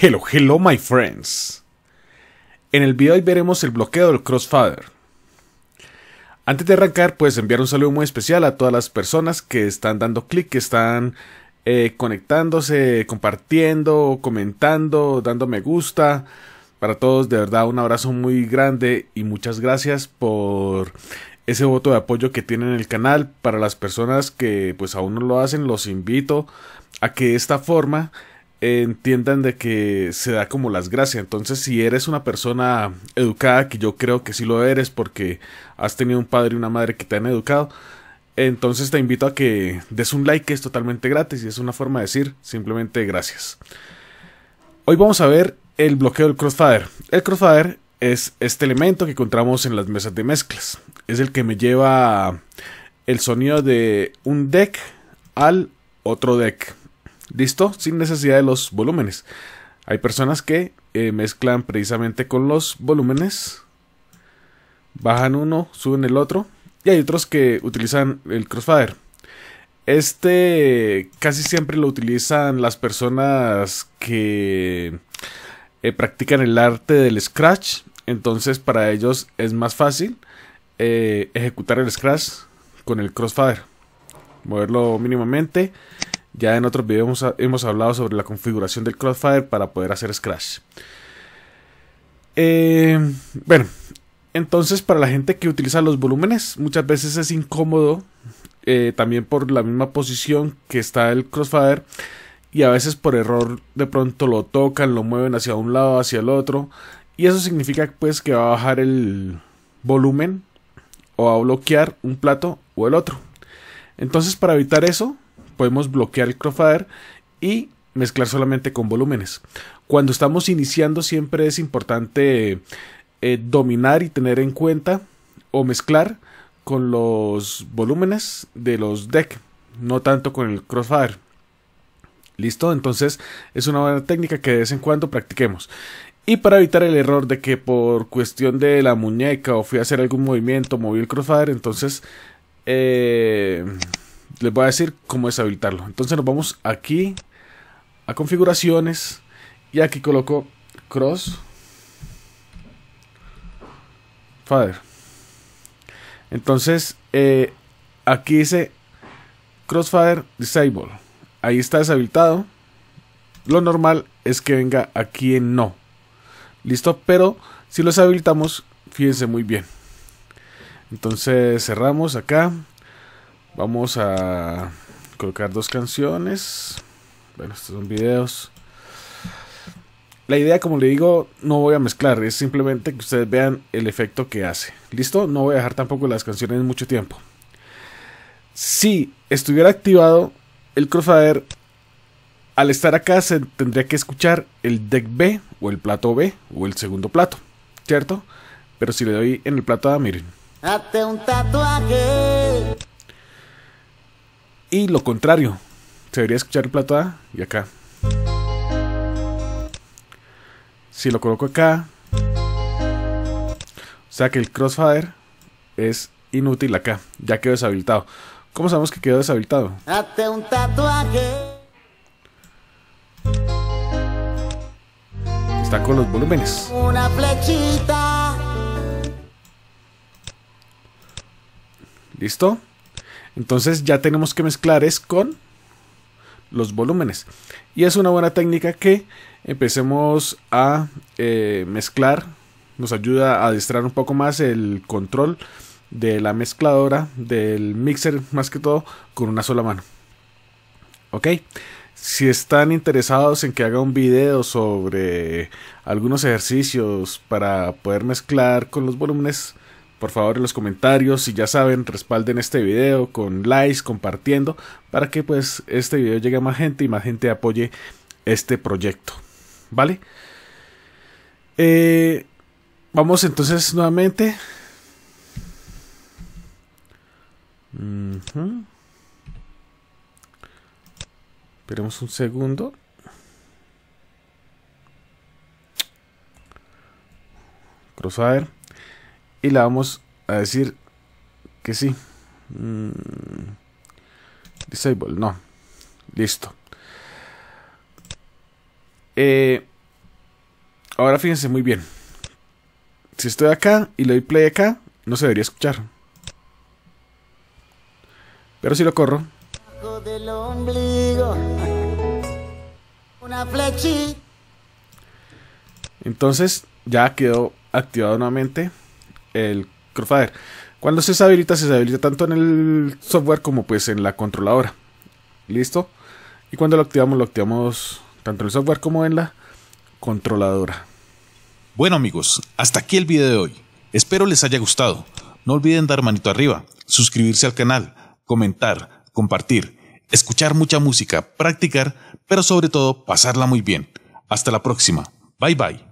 Hello, hello my friends. En el video de hoy veremos el bloqueo del Crossfather. Antes de arrancar, pues enviar un saludo muy especial a todas las personas que están dando clic, que están eh, conectándose, compartiendo, comentando, dando me gusta. Para todos, de verdad, un abrazo muy grande y muchas gracias por ese voto de apoyo que tienen en el canal. Para las personas que pues aún no lo hacen, los invito a que de esta forma entiendan de que se da como las gracias. Entonces, si eres una persona educada, que yo creo que sí lo eres porque has tenido un padre y una madre que te han educado, entonces te invito a que des un like que es totalmente gratis y es una forma de decir simplemente gracias. Hoy vamos a ver el bloqueo del crossfire El crossfire es este elemento que encontramos en las mesas de mezclas. Es el que me lleva el sonido de un deck al otro deck. Listo, sin necesidad de los volúmenes. Hay personas que eh, mezclan precisamente con los volúmenes, bajan uno, suben el otro, y hay otros que utilizan el crossfader. Este casi siempre lo utilizan las personas que eh, practican el arte del scratch. Entonces para ellos es más fácil eh, ejecutar el scratch con el crossfader. Moverlo mínimamente ya en otros videos hemos, hablado sobre la configuración del Crossfire para poder hacer Scratch. Eh, bueno, entonces para la gente que utiliza los volúmenes muchas veces es incómodo eh, también por la misma posición que está el Crossfire y a veces por error de pronto lo tocan, lo mueven hacia un lado, hacia el otro y eso significa pues que va a bajar el volumen o a bloquear un plato o el otro. Entonces para evitar eso podemos bloquear el crossfire y mezclar solamente con volúmenes. Cuando estamos iniciando siempre es importante eh, dominar y tener en cuenta o mezclar con los volúmenes de los deck, no tanto con el crossfire. ¿Listo? Entonces es una buena técnica que de vez en cuando practiquemos. Y para evitar el error de que por cuestión de la muñeca o fui a hacer algún movimiento, moví el crossfire, entonces eh, les voy a decir cómo deshabilitarlo. Entonces nos vamos aquí a configuraciones y aquí coloco cross father. Entonces eh, aquí dice crossfire disable. Ahí está deshabilitado. Lo normal es que venga aquí en no. Listo, pero si lo deshabilitamos, fíjense muy bien. Entonces cerramos acá. Vamos a colocar dos canciones. Bueno, estos son videos. La idea, como le digo, no voy a mezclar, es simplemente que ustedes vean el efecto que hace. ¿Listo? No voy a dejar tampoco las canciones mucho tiempo. Si estuviera activado el crossfire al estar acá se tendría que escuchar el deck B o el plato B o el segundo plato, ¿cierto? Pero si le doy en el plato A, miren. Hazte un tatuaje y lo contrario, se debería escuchar el plato A y acá. Si lo coloco acá, o sea que el crossfader es inútil acá, ya quedó deshabilitado. ¿Cómo sabemos que quedó deshabilitado? Hazte un tatuaje. Está con los volúmenes. Una flechita. ¿Listo? Entonces ya tenemos que mezclar es con los volúmenes. Y es una buena técnica que empecemos a eh, mezclar. Nos ayuda a distraer un poco más el control de la mezcladora, del mixer más que todo, con una sola mano. Ok. Si están interesados en que haga un video sobre algunos ejercicios para poder mezclar con los volúmenes, por favor en los comentarios, si ya saben, respalden este video con likes, compartiendo, para que pues este video llegue a más gente y más gente apoye este proyecto. ¿Vale? Eh, vamos entonces nuevamente. Esperemos un segundo. Crossfire y la vamos a decir que sí. Mm, disable, no. Listo. Eh, ahora fíjense muy bien. Si estoy acá y le doy play acá, no se debería escuchar. Pero si lo corro. Entonces ya quedó activado nuevamente el Crossfire. Cuando se deshabilita, se deshabilita tanto en el software como pues en la controladora. ¿Listo? Y cuando lo activamos, lo activamos tanto en el software como en la controladora. Bueno amigos, hasta aquí el video de hoy. Espero les haya gustado. No olviden dar manito arriba, suscribirse al canal, comentar, compartir, escuchar mucha música, practicar, pero sobre todo pasarla muy bien. Hasta la próxima. Bye bye.